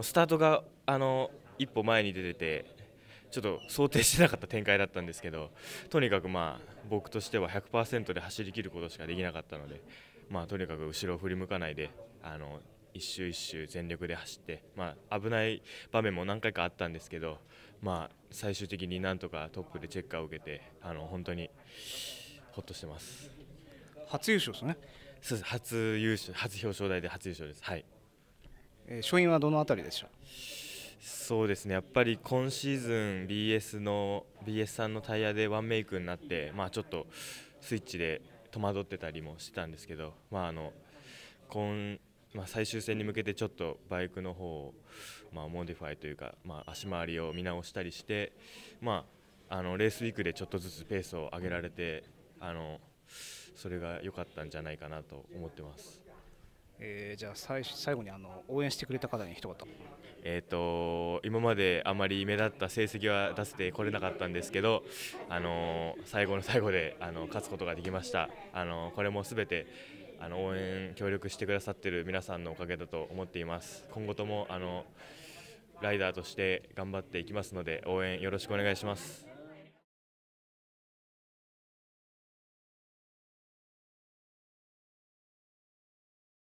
スタートがあの一歩前に出ててちょっと想定してなかった展開だったんですけどとにかく、まあ、僕としては100%で走りきることしかできなかったので、まあ、とにかく後ろを振り向かないであの一周一周全力で走って、まあ、危ない場面も何回かあったんですけど、まあ、最終的になんとかトップでチェッカーを受けてあの本当にほっとしてます初優勝ですね初優勝初表彰台で初優勝です。はいえー、勝因はどのあたりでしうそうですねやっぱり今シーズン BS の BS さんのタイヤでワンメイクになって、まあ、ちょっとスイッチで戸惑ってたりもしてたんですけど、まああの今まあ、最終戦に向けてちょっとバイクの方を、まあ、モディファイというか、まあ、足回りを見直したりして、まあ、あのレースウィークでちょっとずつペースを上げられてあのそれが良かったんじゃないかなと思ってます。えー、じゃあ最最後にあの応援してくれた方に一言、えーと、今まであまり目立った成績は出せてこれなかったんですけど、あの最後の最後であの勝つことができました。あのこれも全てあの応援協力してくださってる皆さんのおかげだと思っています。今後ともあのライダーとして頑張っていきますので応援よろしくお願いします。